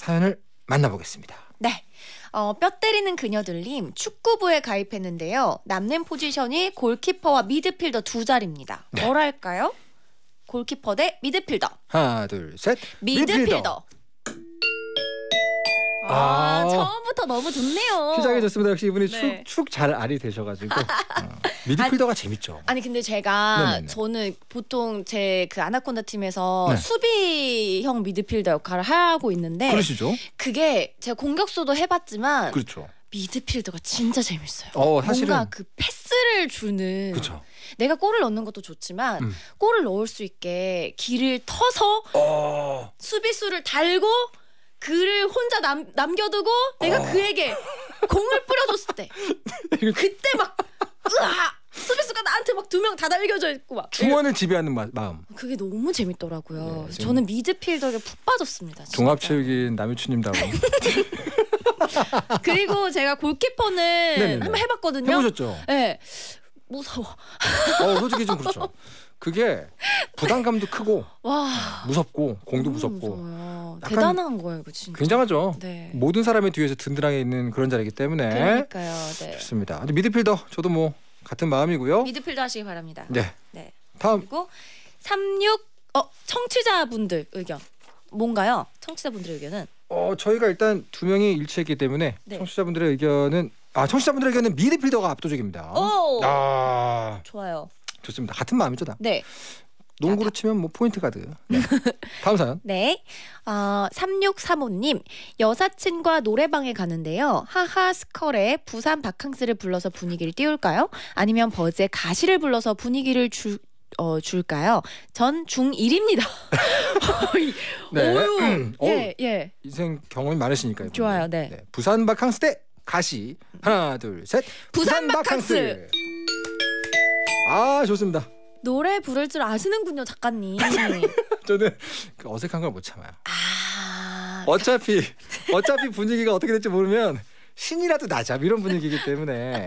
사연을 만나보겠습니다. 네. 어, 뼈 때리는 그녀들님 축구부에 가입했는데요. 남는 포지션이 골키퍼와 미드필더 두 자리입니다. 네. 뭐랄까요? 골키퍼 대 미드필더. 하나 둘 셋. 미드필더. 미드필더. 아, 처음부터 너무 좋네요. 시작이 좋습니다. 역시 이분이 네. 축잘 알이 되셔가지고 어, 미드필더가 재밌죠. 아니 근데 제가 네네네. 저는 보통 제 그 아나콘다 팀에서 네. 수비형 미드필더 역할을 하고 있는데 그러시죠? 그게 제가 공격수도 해봤지만 그렇죠. 미드필더가 진짜 재밌어요. 어, 사실은... 뭔가 그 패스를 주는 그쵸. 내가 골을 넣는 것도 좋지만 음. 골을 넣을 수 있게 길을 터서 어... 수비수를 달고 그를 혼자 남, 남겨두고 내가 어. 그에게 공을 뿌려줬을 때 그때 막 으아 수비수가 나한테 막 두 명 다 달겨져 있고 막 중원을 지배하는 마, 음 그게 너무 재밌더라고요. 네, 저는 미드필더에 푹 빠졌습니다. 종합체육인 남유춘님다운. 그리고 제가 골키퍼는 네네네. 한번 해봤거든요. 해보셨죠? 네. 무서워. 어 솔직히 좀 그렇죠. 그게 부담감도 크고 무섭고 공도 무섭고 대단한 거예요, 진짜. 굉장하죠. 네. 모든 사람의 뒤에서 든든하게 있는 그런 자리이기 때문에 그러니까요. 네. 좋습니다. 미드필더 저도 뭐 같은 마음이고요. 미드필더 하시기 바랍니다. 네. 네. 다음 그리고 36 어, 청취자분들 의견 뭔가요? 청취자분들의 의견은 어 저희가 일단 두 명이 일치했기 때문에 네. 청취자분들의 의견은 아 청취자분들의 의견은 미드필더가 압도적입니다. 오! 아 좋아요. 좋습니다. 같은 마음이죠, 다. 네. 농구로 치면 뭐 포인트 가드. 네. 다음 사연. 네. 어, 3635님. 여사친과 노래방에 가는데요. 하하 스컬의 부산 바캉스를 불러서 분위기를 띄울까요? 아니면 버즈의 가시를 불러서 분위기를 줄, 어, 줄까요? 전 중1입니다. 네. 오유. 음, 예, 어 예. 인생 경험이 많으시니까요. 좋아요, 네. 네. 부산 바캉스 대 가시. 하나, 둘, 셋. 부산, 바캉스. 바캉스. 아 좋습니다. 노래 부를 줄 아시는군요 작가님. 저는 그 어색한 걸 못 참아요. 아... 어차피 어차피 분위기가 어떻게 될지 모르면 신이라도 나자 뭐 이런 분위기이기 때문에.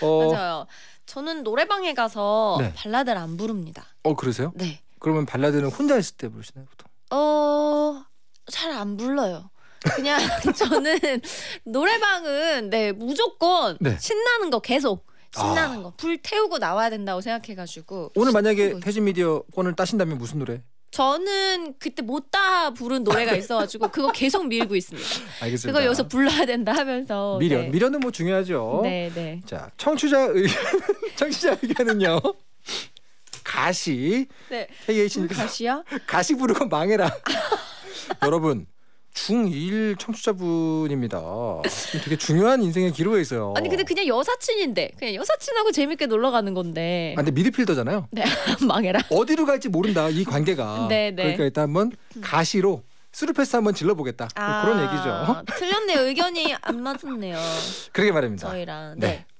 어... 맞아요. 저는 노래방에 가서 네. 발라드를 안 부릅니다. 어 그러세요? 네. 그러면 발라드는 혼자 있을 때 부르시나요 보통? 어잘 안 불러요. 그냥 저는 노래방은 네 무조건 네. 신나는 거 계속 신나는 아. 거불 태우고 나와야 된다고 생각해가지고 오늘 만약에 태진 미디어권을 따신다면 무슨 노래? 저는 그때 못다 부른 노래가 아, 네. 있어가지고 그거 계속 밀고 있습니다. 알겠습니다. 그거 여기서 불러야 된다 하면서 미련 네. 미련은 뭐 중요하죠. 네네. 네. 자 청취자 의견 청취자 의견은요. 가시. 네. KH님 음, 가시야? 가시 부르고 망해라. 여러분 중2일 청취자분입니다. 되게 중요한 인생의 기로에 있어요. 아니 근데 그냥 여사친인데 그냥 여사친하고 재밌게 놀러 가는 건데. 아, 근데 미드필더잖아요. 네 망해라. 어디로 갈지 모른다 이 관계가. 네, 네. 그러니까 일단 한번 음. 가시로 스루패스 한번 질러보겠다 아, 그런 얘기죠. 틀렸네요 의견이 안 맞았네요. 그러게 말입니다. 저희랑 네. 네.